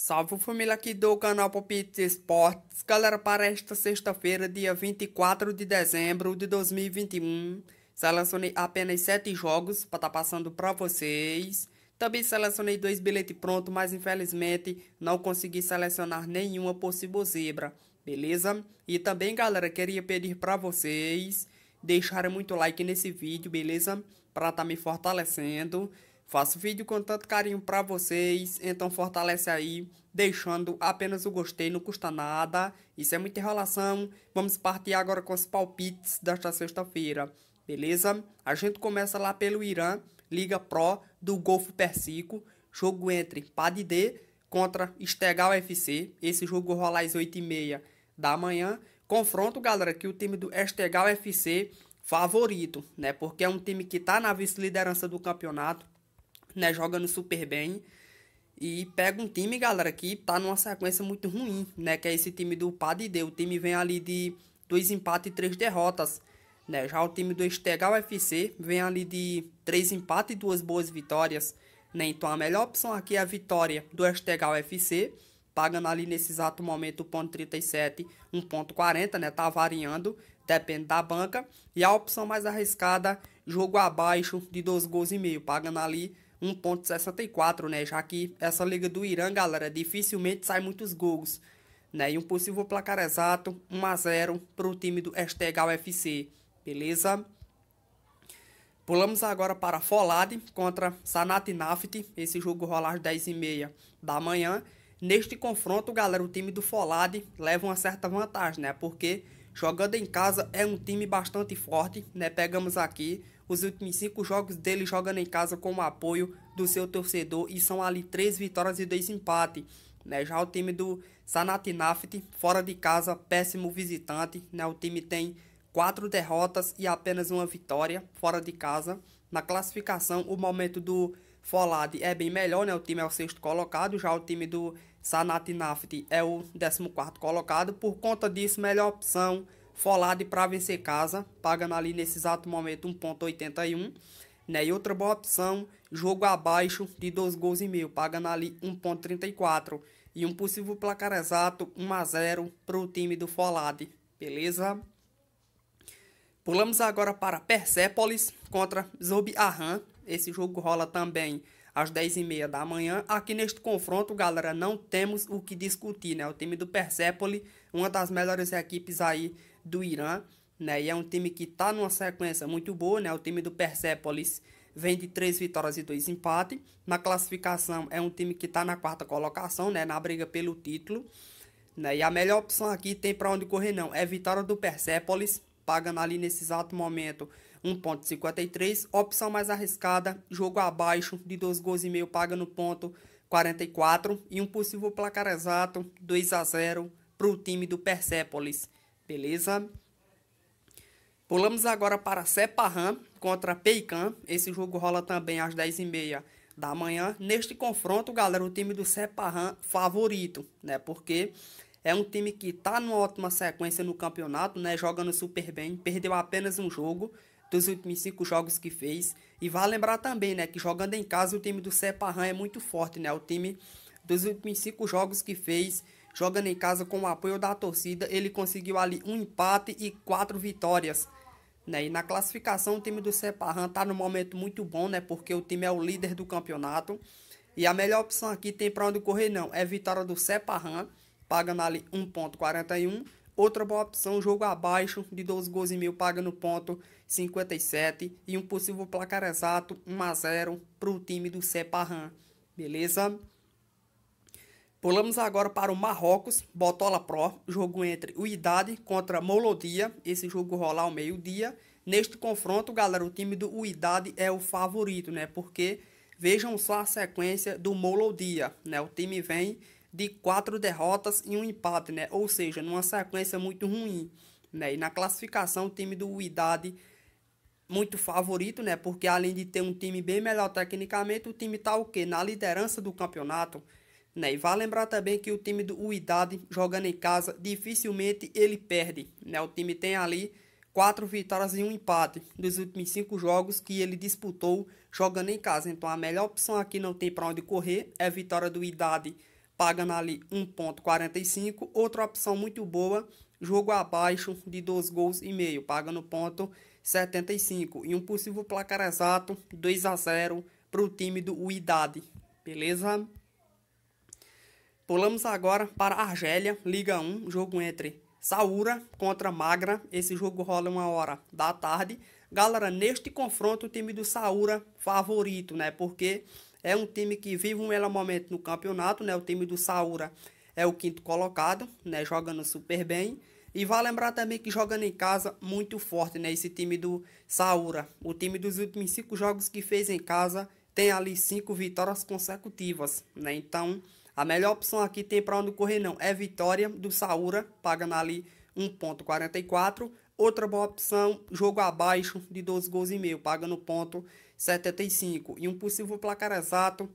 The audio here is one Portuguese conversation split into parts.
Salve família aqui do canal Popit Esportes. Galera, para esta sexta-feira, dia 24 de dezembro de 2021, selecionei apenas 7 jogos para estar tá passando para vocês. Também selecionei dois bilhetes prontos, mas infelizmente não consegui selecionar nenhuma possível zebra, beleza? E também, galera, queria pedir para vocês deixarem muito like nesse vídeo, beleza? Para estar tá me fortalecendo. Faço vídeo com tanto carinho para vocês, então fortalece aí, deixando apenas o gostei, não custa nada. Isso é muita enrolação. Vamos partir agora com os palpites desta sexta-feira, beleza? A gente começa lá pelo Irã, Liga Pro do Golfo Persico, jogo entre Padidê contra Estegal FC. Esse jogo rola às 8h30 da manhã. Confronto, galera, que o time do Estegal FC favorito, né? Porque é um time que tá na vice-liderança do campeonato né? Jogando super bem. E pega um time, galera, que tá numa sequência muito ruim, né? Que é esse time do Padidê. O time vem ali de dois empates e três derrotas. Né? Já o time do Estegal FC vem ali de três empates e duas boas vitórias. Né? Então a melhor opção aqui é a vitória do Estegal FC. Pagando ali nesse exato momento 1.37, 1.40, né? Tá variando, depende da banca. E a opção mais arriscada, jogo abaixo de dois gols e meio. Pagando ali 1.64, né? Já que essa liga do Irã, galera, dificilmente sai muitos gols, né? E um possível placar exato, 1 a 0 para o time do Estegal FC, beleza? Pulamos agora para Folade contra Sanat Naft, esse jogo rolar às 10h30 da manhã. Neste confronto, galera, o time do Folade leva uma certa vantagem, né? Porque jogando em casa é um time bastante forte, né? Pegamos aqui os últimos cinco jogos dele jogando em casa com o apoio do seu torcedor e são ali três vitórias e dois empates. Né? Já o time do Sanatinaft, fora de casa, péssimo visitante. Né? O time tem quatro derrotas e apenas uma vitória fora de casa. Na classificação, o momento do Folad é bem melhor, né? O time é o sexto colocado, já o time do Sanatinaft é o décimo quarto colocado. Por conta disso, melhor opção Folade para vencer casa, pagando ali nesse exato momento 1.81. Né? E outra boa opção, jogo abaixo de 2 gols e meio, pagando ali 1.34. E um possível placar exato 1 a 0 para o time do Folade, beleza? Pulamos agora para Persepolis contra Zob Arran. Esse jogo rola também às 10h30 da manhã. Aqui neste confronto, galera, não temos o que discutir, né? O time do Persepolis, uma das melhores equipes aí do Irã, né? E é um time que está numa sequência muito boa, né? O time do Persepolis vem de três vitórias e dois empates. Na classificação é um time que está na quarta colocação, né? Na briga pelo título. Né? E a melhor opção aqui tem para onde correr não. É vitória do Persepolis, pagando ali nesse exato momento 1.53. Opção mais arriscada, jogo abaixo de dois gols e meio, paga no ponto 44. E um possível placar exato, 2 a 0 para o time do Persepolis. Beleza? Pulamos agora para Sepahan contra Peican. Esse jogo rola também às 10h30 da manhã. Neste confronto, galera, o time do Sepahan favorito, né? Porque é um time que está numa ótima sequência no campeonato, né? Jogando super bem, perdeu apenas um jogo dos últimos cinco jogos que fez. E vale lembrar também, né, que jogando em casa o time do Sepahan é muito forte, né? O time dos últimos cinco jogos que fez Jogando em casa com o apoio da torcida, ele conseguiu ali um empate e quatro vitórias. Né? E na classificação, o time do Sepahan está num momento muito bom, né? Porque o time é o líder do campeonato. E a melhor opção aqui tem para onde correr, não. É vitória do Sepahan, pagando ali 1,41. Outra boa opção, jogo abaixo de 12 gols e meio, paga no ponto 57. E um possível placar exato, 1 a 0 para o time do Sepahan. Beleza? Pulamos agora para o Marrocos, Botola Pro, jogo entre o Idade contra Molodia, esse jogo rolar ao meio-dia. Neste confronto, galera, o time do Idade é o favorito, né? Porque vejam só a sequência do Molodia, né? O time vem de quatro derrotas e um empate, né? Ou seja, numa sequência muito ruim, né? E na classificação, o time do Idade muito favorito, né? Porque além de ter um time bem melhor tecnicamente, o time tá o quê? Na liderança do campeonato, né? E vale lembrar também que o time do Uidade, jogando em casa, dificilmente ele perde. Né? O time tem ali quatro vitórias e um empate dos últimos cinco jogos que ele disputou jogando em casa. Então a melhor opção aqui não tem para onde correr, é vitória do Uidade pagando ali 1.45. Outra opção muito boa, jogo abaixo de 2 gols e meio, pagando ponto 75. E um possível placar exato, 2 a 0 para o time do Uidade. Beleza? Pulamos agora para Argélia, Liga 1, jogo entre Saúra contra Magra. Esse jogo rola uma hora da tarde. Galera, neste confronto o time do Saúra favorito, né? Porque é um time que vive um elo momento no campeonato, né? O time do Saúra é o quinto colocado, né? Jogando super bem. E vai vale lembrar também que jogando em casa muito forte, né? Esse time do Saúra. O time dos últimos cinco jogos que fez em casa tem ali cinco vitórias consecutivas, né? Então a melhor opção aqui tem para onde correr não. É vitória do Saúra, pagando ali 1.44. Outra boa opção, jogo abaixo de 12 gols e meio, pagando ponto 75. E um possível placar exato,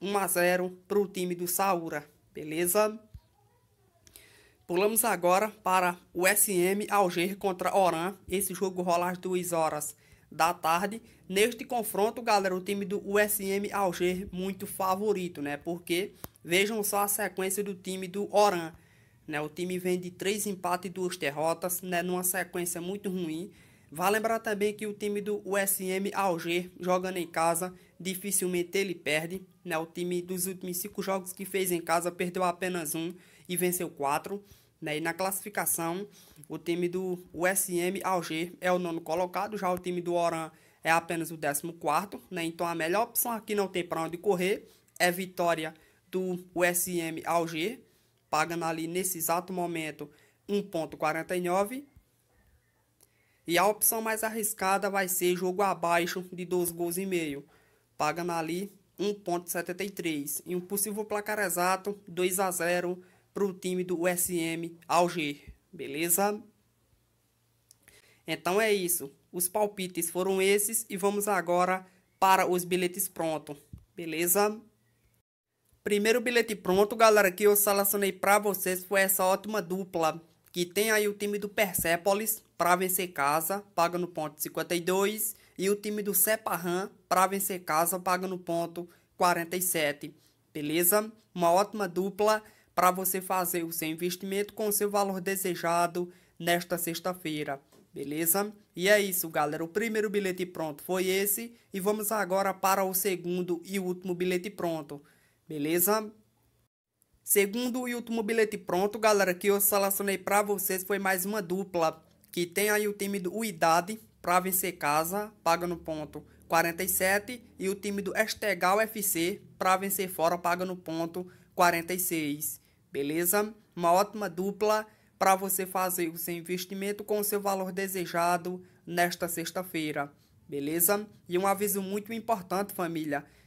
1 a 0 para o time do Saúra, beleza? Pulamos agora para o SM Alger contra Oran. Esse jogo rola às 2 horas da tarde. Neste confronto, galera, o time do USM Alger muito favorito, né? Porque Vejam só a sequência do time do Oran. Né? O time vem de três empates e duas derrotas, né? numa sequência muito ruim. Vale lembrar também que o time do USM Alger, jogando em casa, dificilmente ele perde. Né? O time dos últimos cinco jogos que fez em casa perdeu apenas um e venceu quatro. Né? E na classificação, o time do USM Alger é o nono colocado, já o time do Oran é apenas o décimo quarto. Né? Então a melhor opção aqui não tem para onde correr, é vitória do USM G, pagando ali nesse exato momento 1,49. E a opção mais arriscada vai ser jogo abaixo de 2 gols e meio, pagando ali 1,73. E um possível placar exato 2 a 0 para o time do USM G, beleza? Então é isso. Os palpites foram esses e vamos agora para os bilhetes prontos, beleza? Primeiro bilhete pronto, galera, que eu selecionei pra vocês foi essa ótima dupla. Que tem aí o time do Persepolis pra vencer casa, paga no ponto 52. E o time do Sepahan pra vencer casa, paga no ponto 47. Beleza? Uma ótima dupla para você fazer o seu investimento com o seu valor desejado nesta sexta-feira. Beleza? E é isso, galera. O primeiro bilhete pronto foi esse. E vamos agora para o segundo e último bilhete pronto beleza? Segundo e último bilhete pronto, galera, que eu selecionei para vocês foi mais uma dupla que tem aí o time do Uidade para vencer casa, paga no ponto 47 e o time do Estegal FC para vencer fora, paga no ponto 46, beleza? Uma ótima dupla para você fazer o seu investimento com o seu valor desejado nesta sexta-feira, beleza? E um aviso muito importante, família.